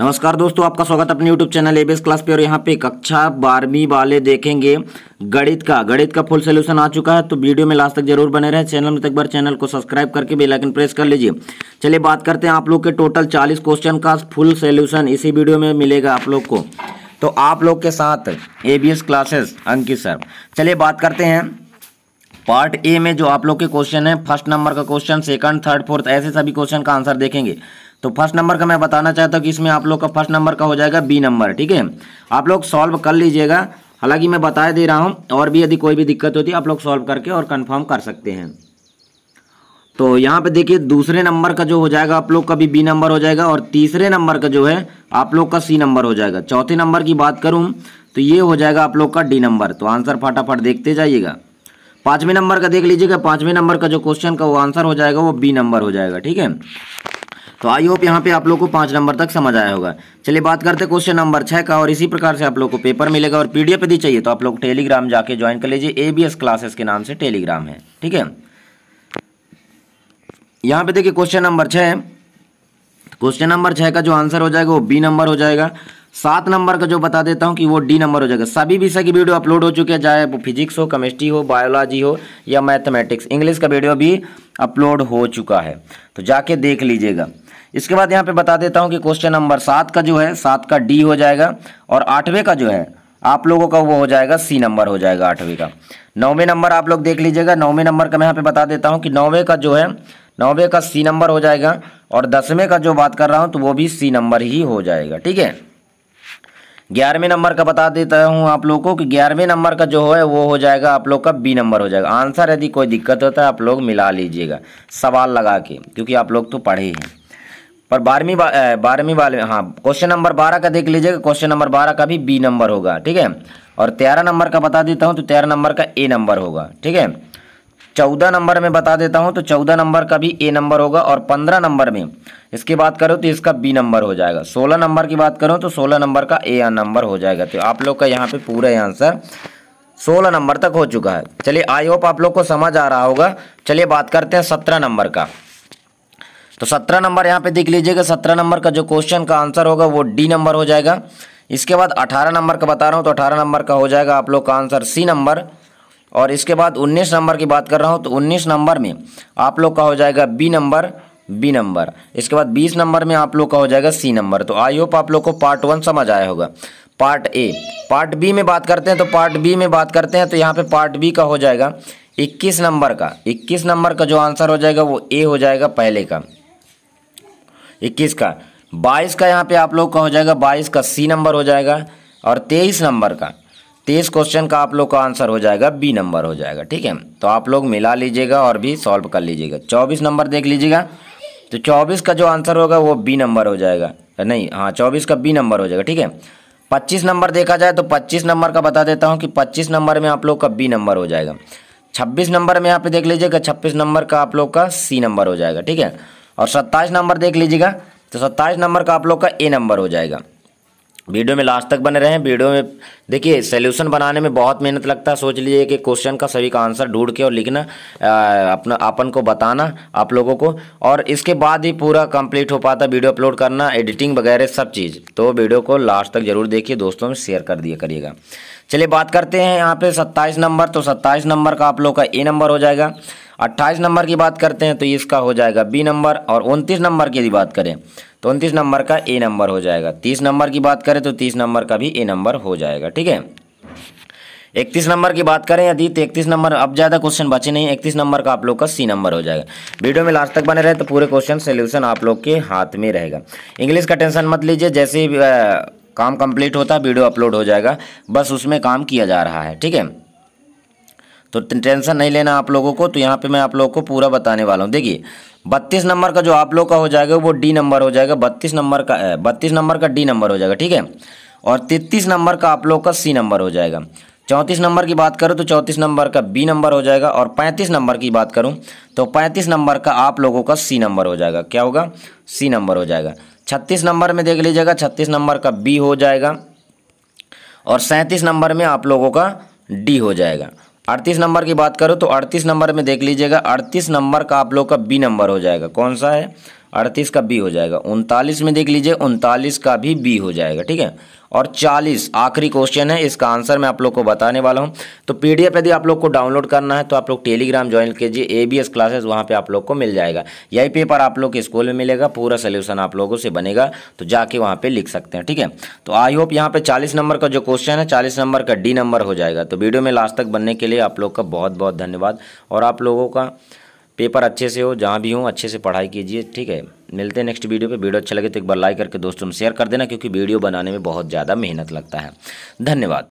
नमस्कार दोस्तों आपका स्वागत अपने यूट्यूब चैनल एबीएस क्लास पे और यहाँ पे कक्षा बारहवीं वाले देखेंगे गणित का गणित का फुल सोल्यूशन आ चुका है तो वीडियो में लास्ट तक जरूर बने रहे चैनल में तक तो बार चैनल को सब्सक्राइब करके बेल आइकन प्रेस कर लीजिए चलिए बात करते हैं आप लोग के टोटल चालीस क्वेश्चन का फुल सोल्यूशन इसी वीडियो में मिलेगा आप लोग को तो आप लोग के साथ एबीएस क्लासेस अंकित सर चलिए बात करते हैं पार्ट ए में जो आप लोग के क्वेश्चन है फर्स्ट नंबर का क्वेश्चन सेकंड थर्ड फोर्थ ऐसे सभी क्वेश्चन का आंसर देखेंगे तो फर्स्ट नंबर का मैं बताना चाहता हूँ कि इसमें आप लोग का फर्स्ट नंबर का हो जाएगा बी नंबर ठीक है आप लोग सॉल्व कर लीजिएगा हालांकि मैं बता दे रहा हूँ और भी यदि कोई भी दिक्कत होती है आप लोग सॉल्व करके और कन्फर्म कर सकते हैं तो यहाँ पे देखिए दूसरे नंबर का जो हो जाएगा आप लोग का भी बी नंबर हो जाएगा और तीसरे नंबर का जो है आप लोग का सी नंबर हो जाएगा चौथे नंबर की बात करूँ तो ये हो जाएगा आप लोग का डी नंबर तो आंसर फटाफट देखते जाइएगा पाँचवें नंबर का देख लीजिएगा पाँचवें नंबर का जो क्वेश्चन का वो आंसर हो जाएगा वो बी नंबर हो जाएगा ठीक है तो आई होप यहाँ पे आप लोग को पांच नंबर तक समझ आया होगा चलिए बात करते क्वेश्चन नंबर छह का और इसी प्रकार से आप लोग को पेपर मिलेगा और पीडीएफ यदि चाहिए तो आप लोग टेलीग्राम जाके ज्वाइन कर लीजिए एबीएस क्लासेस के नाम से टेलीग्राम है ठीक है यहाँ पे देखिए क्वेश्चन नंबर छह क्वेश्चन नंबर छः का जो आंसर हो जाएगा वो बी नंबर हो जाएगा सात नंबर का जो बता देता हूँ कि वो डी नंबर हो जाएगा सभी विषय की वीडियो अपलोड हो चुकी है चाहे वो फिजिक्स हो केमिस्ट्री हो बायोलॉजी हो या मैथमेटिक्स इंग्लिश का वीडियो भी अपलोड हो चुका है तो जाके देख लीजिएगा इसके बाद यहाँ पे बता देता हूँ कि क्वेश्चन नंबर सात का जो है सात का डी हो जाएगा और आठवें का जो है आप लोगों का वो हो जाएगा सी नंबर हो जाएगा आठवें का नौवें नंबर आप लोग देख लीजिएगा नौवें नंबर का मैं यहाँ पे बता देता हूँ कि नौवें का जो है नौवें का सी नंबर हो जाएगा और दसवें का जो बात कर रहा हूँ तो वो भी सी नंबर ही हो जाएगा ठीक है ग्यारहवें नंबर का बता देता हूँ आप लोगों को कि ग्यारहवें नंबर का जो है वो हो जाएगा आप लोग का बी नंबर हो जाएगा आंसर यदि कोई दिक्कत होता है आप लोग मिला लीजिएगा सवाल लगा के क्योंकि आप लोग तो पढ़े हैं पर बारहवीं बारहवीं वाले हाँ क्वेश्चन नंबर बारह का देख लीजिएगा क्वेश्चन नंबर बारह का भी बी नंबर होगा ठीक है और तेरह नंबर का बता देता हूँ तो तेरह नंबर का ए नंबर होगा ठीक है चौदह नंबर में बता देता हूँ तो चौदह नंबर का भी ए नंबर होगा और पंद्रह नंबर में इसकी बात करो तो इसका बी नंबर हो जाएगा सोलह नंबर की बात करूँ तो सोलह नंबर का ए नंबर हो जाएगा तो आप लोग का यहाँ पे पूरा आंसर सोलह नंबर तक हो चुका है चलिए आई होप आप लोग को समझ आ रहा होगा चलिए बात करते हैं सत्रह नंबर का तो सत्रह नंबर यहाँ पे देख लीजिएगा सत्रह नंबर का जो क्वेश्चन का आंसर होगा वो डी नंबर हो जाएगा इसके बाद अठारह नंबर का बता रहा हूँ तो अठारह नंबर का हो जाएगा आप लोग का आंसर सी नंबर और इसके बाद उन्नीस नंबर की बात कर रहा हूँ तो उन्नीस नंबर में आप लोग का हो जाएगा बी नंबर बी नंबर इसके बाद बीस नंबर में आप लोग का हो जाएगा सी नंबर तो आई होप आप लोग को पार्ट वन समझ आया होगा पार्ट ए पार्ट बी में बात करते हैं तो पार्ट बी में बात करते हैं तो यहाँ पे पार्ट बी का हो जाएगा इक्कीस नंबर का इक्कीस नंबर का जो आंसर हो जाएगा वो ए हो जाएगा पहले का इक्कीस का बाईस का यहाँ पे आप लोग का हो जाएगा बाईस का सी नंबर हो जाएगा और तेईस नंबर का तेईस क्वेश्चन का आप लोग का आंसर हो जाएगा बी नंबर हो जाएगा ठीक है तो आप लोग मिला लीजिएगा और भी सॉल्व कर लीजिएगा चौबीस नंबर देख लीजिएगा तो चौबीस का जो आंसर होगा वो बी नंबर हो जाएगा नहीं हाँ चौबीस का बी नंबर हो जाएगा ठीक है पच्चीस नंबर देखा जाए तो पच्चीस नंबर का बता देता हूँ कि पच्चीस नंबर में आप लोग का बी नंबर हो जाएगा छब्बीस नंबर में यहाँ पे देख लीजिएगा छब्बीस नंबर का आप लोग का सी नंबर हो जाएगा ठीक है और सत्ताईस नंबर देख लीजिएगा तो सत्ताईस नंबर का आप लोग का ए नंबर हो जाएगा वीडियो में लास्ट तक बने रहें वीडियो में देखिए सोल्यूशन बनाने में बहुत मेहनत लगता है सोच लीजिए कि क्वेश्चन का सभी का आंसर ढूंढ के और लिखना अपना आपन को बताना आप लोगों को और इसके बाद ही पूरा कंप्लीट हो पाता वीडियो अपलोड करना एडिटिंग वगैरह सब चीज़ तो वीडियो को लास्ट तक जरूर देखिए दोस्तों में शेयर कर दिया करिएगा चलिए बात करते हैं यहाँ पर सत्ताईस नंबर तो सत्ताईस नंबर का आप लोग का ए नंबर हो जाएगा अट्ठाईस नंबर की बात करते हैं तो इसका हो जाएगा बी नंबर और उनतीस नंबर की यदि बात करें तो उनतीस नंबर का ए नंबर हो जाएगा तीस नंबर की बात करें तो तीस नंबर का भी ए नंबर हो जाएगा ठीक है इकतीस नंबर की बात करें यदि तो इकतीस नंबर अब ज़्यादा क्वेश्चन बचे नहीं इकतीस नंबर का आप लोग का सी नंबर हो जाएगा वीडियो में लास्ट तक बने रहे तो पूरे क्वेश्चन सोल्यूशन आप लोग के हाथ में रहेगा इंग्लिश का टेंशन मत लीजिए जैसे काम कंप्लीट होता है वीडियो अपलोड हो जाएगा बस उसमें काम किया जा रहा है ठीक है तो टेंशन नहीं लेना आप लोगों को तो यहाँ पे मैं आप लोगों को पूरा बताने वाला हूँ देखिए बत्तीस नंबर का जो आप लोग का हो जाएगा वो डी नंबर हो जाएगा बत्तीस नंबर का बत्तीस नंबर का डी नंबर हो जाएगा ठीक है और तैतीस नंबर का आप लोग का सी नंबर हो जाएगा चौंतीस नंबर की बात करूँ तो चौंतीस नंबर का बी नंबर हो जाएगा और पैंतीस नंबर की बात करूँ तो पैंतीस नंबर का आप लोगों का सी नंबर हो जाएगा क्या होगा सी नंबर हो जाएगा छत्तीस नंबर में देख लीजिएगा छत्तीस नंबर का बी हो जाएगा और सैंतीस नंबर में आप लोगों का डी हो जाएगा अड़तीस नंबर की बात करो तो अड़तीस नंबर में देख लीजिएगा अड़तीस नंबर का आप लोग का बी नंबर हो जाएगा कौन सा है अड़तीस का बी हो जाएगा उनतालीस में देख लीजिए उनतालीस का भी बी हो जाएगा ठीक है और 40 आखिरी क्वेश्चन है इसका आंसर मैं आप लोग को बताने वाला हूं तो पीडीएफ यदि आप लोग को डाउनलोड करना है तो आप लोग टेलीग्राम ज्वाइन कीजिए ए बी एस क्लासेस वहाँ पर आप लोग को मिल जाएगा यही पेपर आप लोग के स्कूल में मिलेगा पूरा सोल्यूशन आप लोगों से बनेगा तो जाके वहाँ पर लिख सकते हैं ठीक है तो आई होप यहाँ पर चालीस नंबर का जो क्वेश्चन है चालीस नंबर का डी नंबर हो जाएगा तो वीडियो में लास्ट तक बनने के लिए आप लोग का बहुत बहुत धन्यवाद और आप लोगों का पेपर अच्छे से हो जहाँ भी हो अच्छे से पढ़ाई कीजिए ठीक है मिलते हैं नेक्स्ट वीडियो पे वीडियो अच्छा लगे तो एक बार लाइक करके दोस्तों में शेयर कर देना क्योंकि वीडियो बनाने में बहुत ज़्यादा मेहनत लगता है धन्यवाद